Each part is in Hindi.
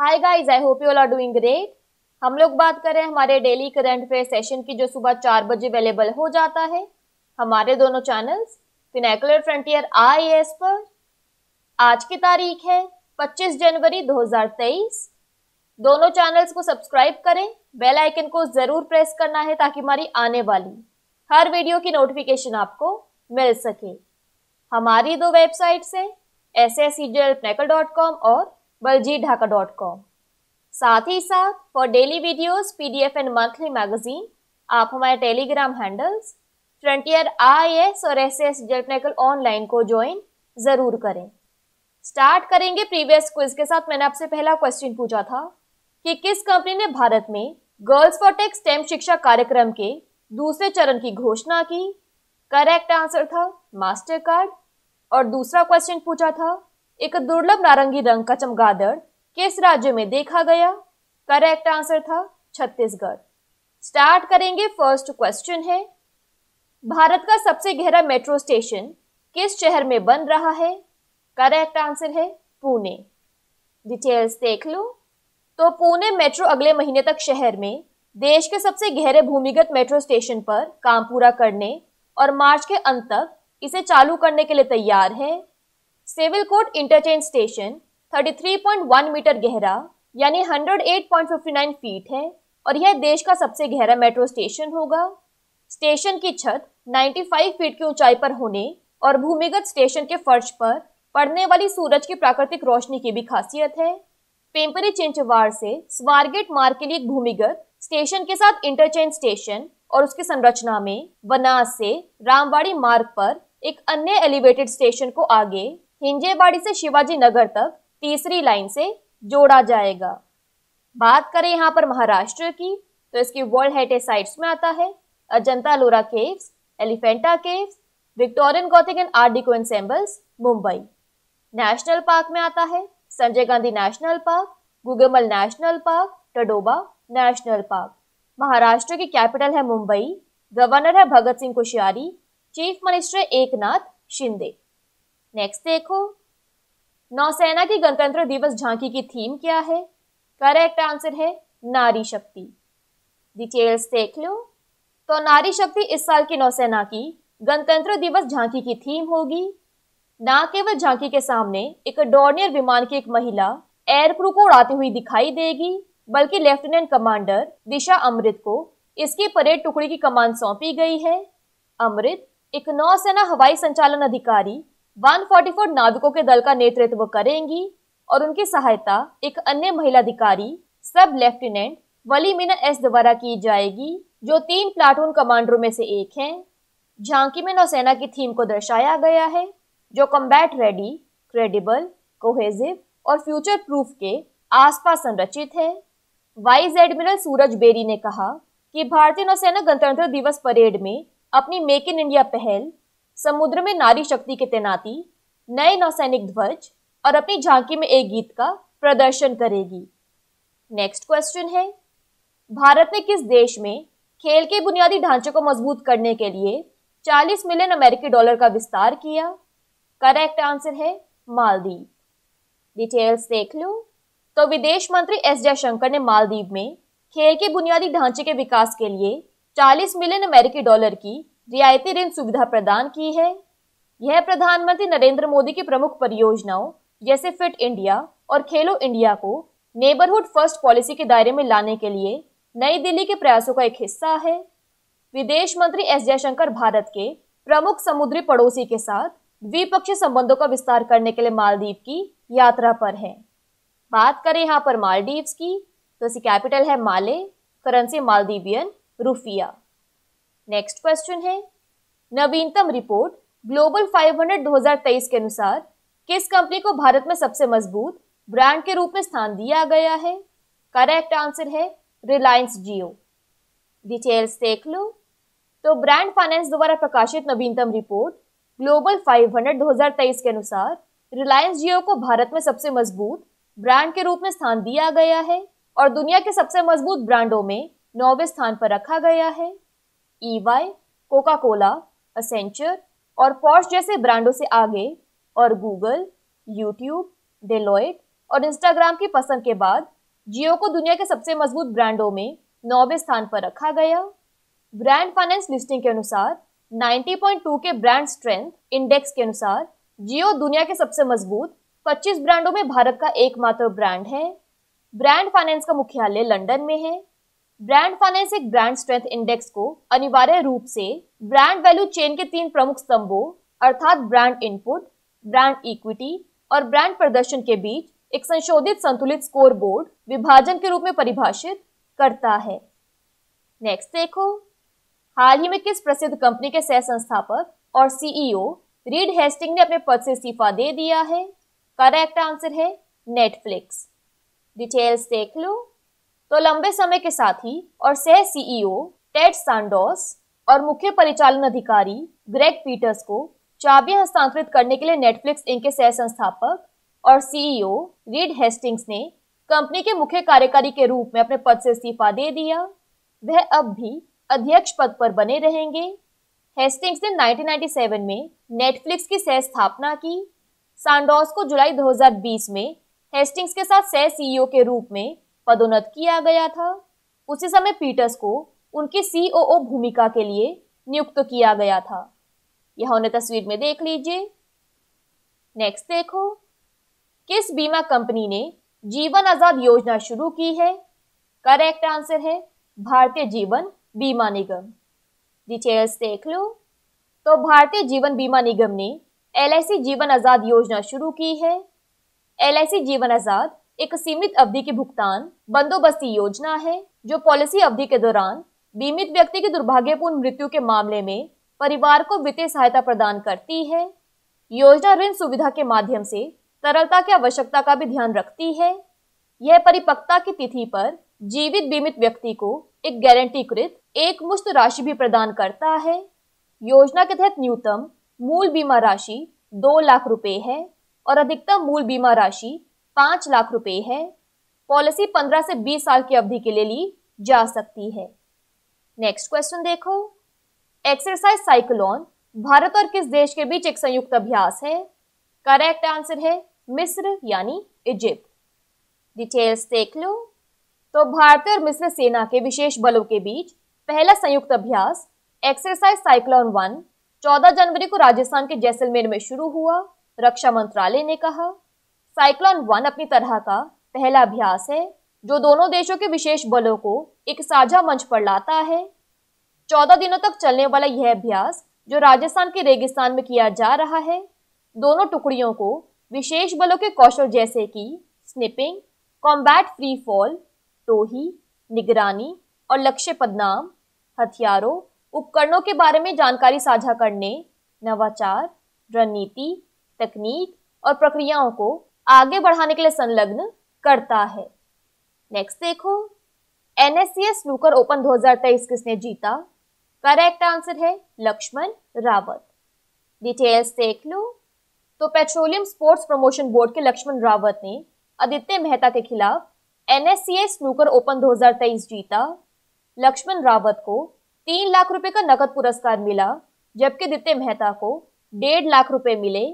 hi guys I hope you all are doing great हम लोग बात हैं हमारे डेली करंट अफेयर सेशन की जो सुबह चार बजे अवेलेबल हो जाता है हमारे दोनों चैनल्स फिनेकुलर फ्रंटियर आई एस पर आज की तारीख है 25 जनवरी 2023 दोनों चैनल्स को सब्सक्राइब करें बेल आइकन को ज़रूर प्रेस करना है ताकि हमारी आने वाली हर वीडियो की नोटिफिकेशन आपको मिल सके हमारी दो वेबसाइट्स हैं S S C G L और बलजीत ढाका डॉट कॉम साथ ही साथ for daily videos, PDF and monthly magazine आप हमारे टेलीग्राम हैंडल्स फ्रंटियर आई और एस एस जेलटेकल ऑनलाइन को ज्वाइन ज़रूर करें स्टार्ट करेंगे प्रीवियस क्विज के साथ मैंने आपसे पहला क्वेश्चन पूछा था कि किस कंपनी ने भारत में गर्ल्स फॉर टेक स्टेम शिक्षा कार्यक्रम के दूसरे चरण की घोषणा की करेक्ट आंसर था मास्टर कार्ड और दूसरा क्वेश्चन पूछा था एक दुर्लभ नारंगी रंग का चमगादड़ किस राज्य में देखा गया करेक्ट आंसर था छत्तीसगढ़ स्टार्ट करेंगे फर्स्ट क्वेश्चन है भारत का सबसे गहरा मेट्रो स्टेशन किस शहर में बन रहा है करेक्ट आंसर है पुणे डिटेल्स देख लो तो पुणे मेट्रो अगले महीने तक शहर में देश के सबसे गहरे भूमिगत मेट्रो स्टेशन पर काम पूरा करने और मार्च के अंत तक इसे चालू करने के लिए तैयार है civil court interchange station 33.1 metre गहरा यानी 108.59 फीट है और यह देश का सबसे गहरा मेट्रो स्टेशन होगा स्टेशन की छत 95 फीट की ऊंचाई पर होने और भूमिगत स्टेशन के फर्श पर पड़ने वाली सूरज की प्राकृतिक रोशनी की भी खासियत है पेम्परी चिंचवाड़ से स्वारगेट मार्ग के लिए एक भूमिगत स्टेशन के साथ इंटरचेंज स्टेशन और उसकी संरचना में बनास से रामवाड़ी मार्ग पर एक अन्य एलिवेटेड स्टेशन को आगे हिंजेबाड़ी से शिवाजी नगर तक तीसरी लाइन से जोड़ा जाएगा बात करें यहाँ पर महाराष्ट्र की तो इसकी वर्ल्ड हेरिटेज साइट्स में आता है Ajanta Ellora caves Elephanta caves Victorian Gothic and art deco ensembles Mumbai national park में आता है Sanjay Gandhi national park Gugamal national park Tadoba national park Maharashtra की कैपिटल है मुंबई गवर्नर है Bhagat Singh Koshyari chief minister Eknath Shinde next देखो नौसेना की गणतंत्र दिवस झांकी की थीम क्या है करेक्ट आंसर है नारी शक्ति डिटेल्स देख लो तो नारी शक्ति इस साल की नौसेना की गणतंत्र दिवस झांकी की थीम होगी ना केवल झांकी के सामने एक डोर्नियर विमान की एक महिला एयर क्रू को उड़ाती हुई दिखाई देगी बल्कि लेफ्टिनेंट कमांडर दिशा अमृत को इसकी परेड टुकड़ी की कमान सौंपी गई है अमृत एक नौसेना हवाई संचालन अधिकारी 144 नाविकों के दल का नेतृत्व करेंगी और उनकी सहायता एक अन्य महिला अधिकारी सब लेफ्टिनेंट वलीमिना एस द्वारा की जाएगी जो तीन प्लाटून कमांडरों में से एक हैं झांकी में नौसेना की थीम को दर्शाया गया है जो कम्बैट रेडी क्रेडिबल कोहेजिव और फ्यूचर प्रूफ के आसपास संरचित है वाइस एडमिरल सूरज बेरी ने कहा कि भारतीय नौसेना गणतंत्र दिवस परेड में अपनी मेक इन इंडिया पहल समुद्र में नारी शक्ति की तैनाती नए नौसैनिक ध्वज और अपनी झांकी में एक गीत का प्रदर्शन करेगी नेक्स्ट क्वेश्चन है भारत ने किस देश में खेल के बुनियादी ढांचे को मजबूत करने के लिए 40 मिलियन अमेरिकी डॉलर का विस्तार किया करेक्ट आंसर है मालदीव डिटेल्स देख लो तो विदेश मंत्री एस जयशंकर ने मालदीव में खेल के बुनियादी ढांचे के विकास के लिए 40 मिलियन अमेरिकी डॉलर की रियायती ऋण सुविधा प्रदान की है यह प्रधानमंत्री नरेंद्र मोदी की प्रमुख परियोजनाओं जैसे फिट इंडिया और खेलो इंडिया को नेबरहुड फर्स्ट पॉलिसी के दायरे में लाने के लिए नई दिल्ली के प्रयासों का एक हिस्सा है विदेश मंत्री एस जयशंकर भारत के प्रमुख समुद्री पड़ोसी के साथ द्विपक्षीय संबंधों का विस्तार करने के लिए मालदीव की यात्रा पर है बात करें यहाँ पर मालदीव्स की तो इसकी कैपिटल है Male currency Maldivian rufiyaa next question है नवीनतम रिपोर्ट ग्लोबल 500 2023 के अनुसार किस कंपनी को भारत में सबसे मजबूत ब्रांड के रूप में स्थान दिया गया है करेक्ट आंसर है रिलायंस जियो डिटेल्स देख लो तो ब्रांड फाइनेंस द्वारा प्रकाशित नवीनतम रिपोर्ट ग्लोबल 500 2023 के अनुसार रिलायंस जियो को भारत में सबसे मजबूत ब्रांड के रूप में स्थान दिया गया है और दुनिया के सबसे मजबूत ब्रांडों में नौवे स्थान पर रखा गया है ईवाई कोका कोला असेंचर और पॉर्श जैसे ब्रांडों से आगे और गूगल यूट्यूब डेलोइट और इंस्टाग्राम की पसंद के बाद जियो को दुनिया के सबसे मजबूत ब्रांडों में नौवे स्थान पर रखा गया ब्रांड फाइनेंस लिस्टिंग के अनुसार 90.2 के ब्रांड स्ट्रेंथ इंडेक्स के अनुसार जियो दुनिया के सबसे मजबूत 25 ब्रांडों में भारत का एकमात्र ब्रांड है ब्रांड फाइनेंस का मुख्यालय लंदन में है ब्रांड फाइनेंस एक ब्रांड स्ट्रेंथ इंडेक्स को अनिवार्य रूप से ब्रांड वैल्यू चेन के तीन प्रमुख स्तंभों अर्थात ब्रांड इनपुट ब्रांड इक्विटी और ब्रांड प्रदर्शन के बीच एक संशोधित संतुलित स्कोर बोर्ड विभाजन के रूप में परिभाषित करता है नेक्स्ट देखो हाल ही में किस प्रसिद्ध कंपनी के सह संस्थापक और सीईओ रीड हेस्टिंग ने अपने पद से इस्तीफा दे दिया है करेक्ट आंसर है नेटफ्लिक्स डिटेल्स देख लो तो लंबे समय के साथी और सह सीईओ टेड सैंडोस और मुख्य परिचालन अधिकारी ग्रेग पीटर्स को चाबियां हस्तांतरित करने के लिए नेटफ्लिक्स इंक के सह संस्थापक और सीईओ रीड हेस्टिंग्स ने कंपनी के मुख्य कार्यकारी के रूप में अपने पद से इस्तीफा दे दिया वह अब भी अध्यक्ष पद पर बने रहेंगे हेस्टिंग्स ने 1997 में नेटफ्लिक्स की सह स्थापना की सैंडोस को जुलाई 2020 में हेस्टिंग्स के साथ सह सीईओ e के रूप में पदोन्नत किया गया था उसी समय पीटर्स को उनकी सीओओ भूमिका के लिए नियुक्त किया गया था यह उन्हें तस्वीर में देख लीजिए नेक्स्ट देखो किस बीमा कंपनी ने जीवन आजाद योजना शुरू की है करेक्ट आंसर है भारतीय जीवन बीमा निगम डिटेल्स देख लो तो भारतीय जीवन बीमा निगम ने एल जीवन आजाद योजना शुरू की है एल जीवन आजाद एक सीमित अवधि की भुगतान बंदोबस्ती योजना है जो पॉलिसी अवधि के दौरान बीमित व्यक्ति की दुर्भाग्यपूर्ण मृत्यु के मामले में परिवार को वित्तीय सहायता प्रदान करती है योजना ऋण सुविधा के माध्यम से तरलता की आवश्यकता का भी ध्यान रखती है यह परिपक्वता की तिथि पर जीवित बीमित व्यक्ति को एक गारंटीकृत एक मुश्त राशि भी प्रदान करता है योजना के तहत न्यूनतम मूल बीमा राशि दो लाख रुपए है और अधिकतम मूल बीमा राशि पांच लाख रुपए है पॉलिसी पंद्रह से बीस साल की अवधि के लिए ली जा सकती है नेक्स्ट क्वेश्चन देखो एक्सरसाइज साइक्लोन भारत और किस देश के बीच एक संयुक्त अभ्यास है करेक्ट आंसर है मिस्र यानी इजिप्ट डिटेल्स देख लो तो भारतीय और मिस्र सेना के विशेष बलों के बीच पहला संयुक्त अभ्यास एक्सरसाइज साइक्लोन वन चौदह जनवरी को राजस्थान के जैसलमेर में शुरू हुआ रक्षा मंत्रालय ने कहा साइक्लॉन वन अपनी तरह का पहला अभ्यास है जो दोनों देशों के विशेष बलों को एक साझा मंच पर लाता है चौदह दिनों तक चलने वाला यह अभ्यास जो राजस्थान के रेगिस्तान में किया जा रहा है दोनों टुकड़ियों को विशेष बलों के कौशल जैसे कि स्निपिंग कॉम्बैट फ्री फॉल टोही निगरानी और लक्ष्य पदनाम हथियारों उपकरणों के बारे में जानकारी साझा करने नवाचार रणनीति तकनीक और प्रक्रियाओं को आगे बढ़ाने के लिए संलग्न करता है नेक्स्ट देखो एनएससीएस स्नूकर ओपन 2023 किसने जीता करेक्ट आंसर है लक्ष्मण रावत डिटेल्स देख लो तो पेट्रोलियम स्पोर्ट्स प्रमोशन बोर्ड के लक्ष्मण रावत ने आदित्य मेहता के खिलाफ एनएससीएस स्नूकर ओपन 2023 जीता लक्ष्मण रावत को तीन लाख रुपए का नकद पुरस्कार मिला जबकि आदित्य मेहता को डेढ़ लाख रुपए मिले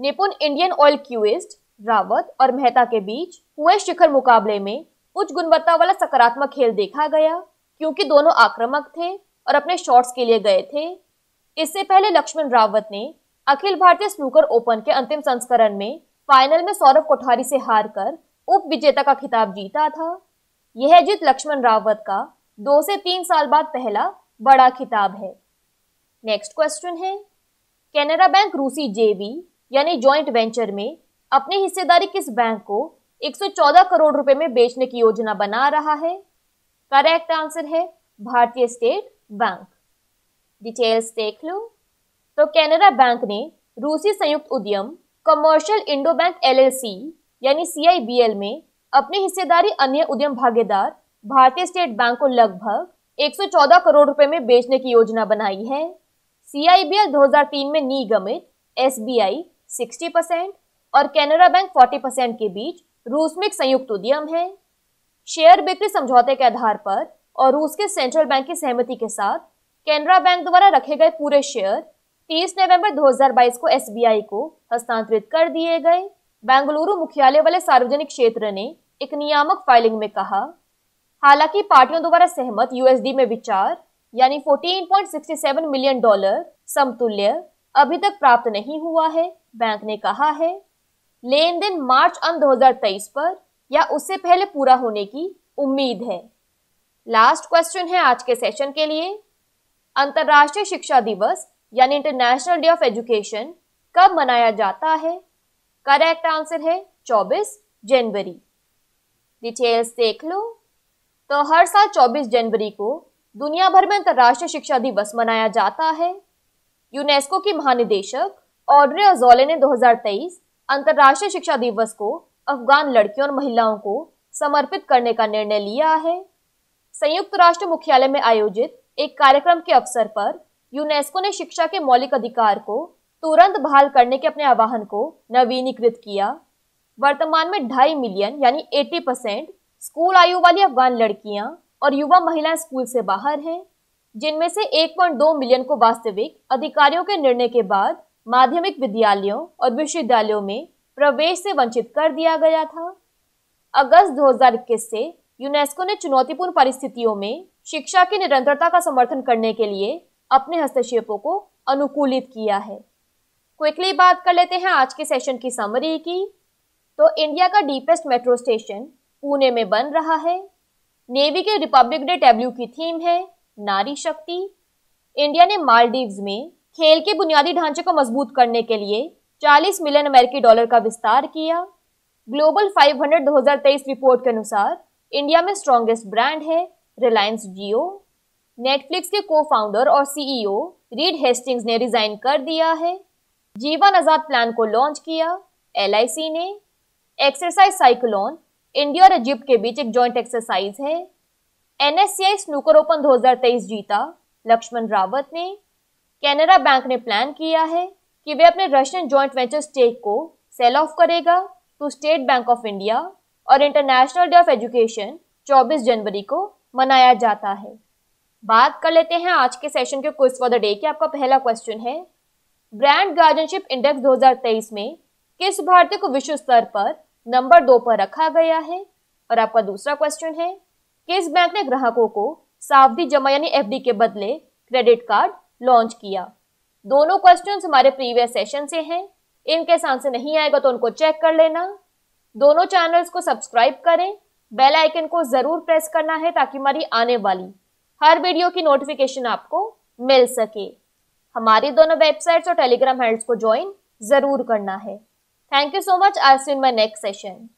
निपुण इंडियन ऑयल क्यूएस्ट रावत और मेहता के बीच हुए शिखर मुकाबले में उच्च गुणवत्ता वाला सकारात्मक खेल देखा गया क्योंकि दोनों आक्रामक थे और अपने शॉट्स के लिए गए थे इससे पहले लक्ष्मण रावत ने अखिल भारतीय स्नूकर ओपन के अंतिम संस्करण में फाइनल में सौरभ कोठारी से हारकर उप विजेता का खिताब जीता था यह जीत लक्ष्मण रावत का दो से तीन साल बाद पहला बड़ा खिताब है नेक्स्ट क्वेश्चन है कैनरा बैंक रूसी जेवी यानी ज्वाइंट वेंचर में अपनी हिस्सेदारी किस बैंक को 114 करोड़ रुपए में बेचने की योजना बना रहा है करेक्ट आंसर है भारतीय स्टेट बैंक डिटेल्स देख लो तो कैनरा बैंक ने रूसी संयुक्त उद्यम कमर्शियल इंडो बैंक एल यानी सी में अपनी हिस्सेदारी अन्य उद्यम भागीदार भारतीय स्टेट बैंक को लगभग 114 करोड़ रुपए में बेचने की योजना बनाई है सी आई बी एल दो में निगमित S B I sixty percent और कैनरा बैंक 40 परसेंट के बीच रूस में एक संयुक्त उद्यम है शेयर बिक्री समझौते के आधार पर और रूस के सेंट्रल बैंक की सहमति के साथ कैनरा बैंक द्वारा रखे गए पूरे शेयर 30 नवंबर 2022 को एसबीआई को हस्तांतरित कर दिए गए बेंगलुरु मुख्यालय वाले सार्वजनिक क्षेत्र ने एक नियामक फाइलिंग में कहा हालांकि पार्टियों द्वारा सहमत यूएसडी में विचार यानी 14.67 मिलियन डॉलर समतुल्य अभी तक प्राप्त नहीं हुआ है बैंक ने कहा है लेन देन मार्च अंत 2023 पर या उससे पहले पूरा होने की उम्मीद है लास्ट क्वेश्चन है आज के सेशन के लिए अंतर्राष्ट्रीय शिक्षा दिवस यानी इंटरनेशनल डे ऑफ एजुकेशन कब मनाया जाता है करेक्ट आंसर है 24 जनवरी डिटेल्स देख लो तो हर साल 24 जनवरी को दुनिया भर में अंतर्राष्ट्रीय शिक्षा दिवस मनाया जाता है यूनेस्को की महानिदेशक ऑड्रे ओजोले ने 2023 अंतर्राष्ट्रीय शिक्षा दिवस को अफगान लड़कियों और महिलाओं को समर्पित करने का निर्णय लिया है संयुक्त राष्ट्र मुख्यालय में आयोजित एक कार्यक्रम के अवसर पर यूनेस्को ने शिक्षा के मौलिक अधिकार को तुरंत बहाल करने के अपने आह्वान को नवीनीकृत किया वर्तमान में ढाई मिलियन यानी 80 परसेंट स्कूल आयु वाली अफगान लड़कियां और युवा महिलाएं स्कूल से बाहर हैं जिनमें से 1.2 मिलियन को वास्तविक अधिकारियों के निर्णय के बाद माध्यमिक विद्यालयों और विश्वविद्यालयों में प्रवेश से वंचित कर दिया गया था अगस्त 2021 से यूनेस्को ने चुनौतीपूर्ण परिस्थितियों में शिक्षा की निरंतरता का समर्थन करने के लिए अपने हस्तक्षेपों को अनुकूलित किया है क्विकली बात कर लेते हैं आज के सेशन की समरी की तो इंडिया का डीपेस्ट मेट्रो स्टेशन पुणे में बन रहा है नेवी के रिपब्लिक डे टेब्ल्यू की थीम है नारी शक्ति इंडिया ने मालदीव्स में खेल के बुनियादी ढांचे को मजबूत करने के लिए 40 मिलियन अमेरिकी डॉलर का विस्तार किया ग्लोबल 500 2023 रिपोर्ट के अनुसार इंडिया में स्ट्रॉन्गेस्ट ब्रांड है रिलायंस जियो नेटफ्लिक्स के को फाउंडर और सीईओ रीड हेस्टिंग्स ने रिजाइन कर दिया है जीवन आजाद प्लान को लॉन्च किया एल ने एक्सरसाइज साइक्लोन इंडिया और इजिप्ट के बीच एक जॉइंट एक्सरसाइज है एनएससीआई स्नूकर ओपन 2023 जीता लक्ष्मण रावत ने कैनरा बैंक ने प्लान किया है कि वे अपने रशियन जॉइंट वेंचर स्टेक को सेल ऑफ करेगा to State Bank of India और इंटरनेशनल डे ऑफ एजुकेशन 24 जनवरी को मनाया जाता है बात कर लेते हैं आज के सेशन के क्विज फॉर द डे की आपका पहला क्वेश्चन है ब्रांड गार्जियनशिप इंडेक्स 2023 में किस भारतीय को विश्व स्तर पर नंबर दो पर रखा गया है और आपका दूसरा क्वेश्चन है किस बैंक ने ग्राहकों को सावधि जमा यानी एफडी के बदले क्रेडिट कार्ड लॉन्च किया दोनों क्वेश्चन हमारे प्रीवियस सेशन से हैं इनके आसान से नहीं आएगा तो उनको चेक कर लेना दोनों चैनल्स को सब्सक्राइब करें बेल आइकन को ज़रूर प्रेस करना है ताकि हमारी आने वाली हर वीडियो की नोटिफिकेशन आपको मिल सके हमारी दोनों वेबसाइट्स और टेलीग्राम हैंड्स को ज्वाइन ज़रूर करना है thank you so much I see in my next session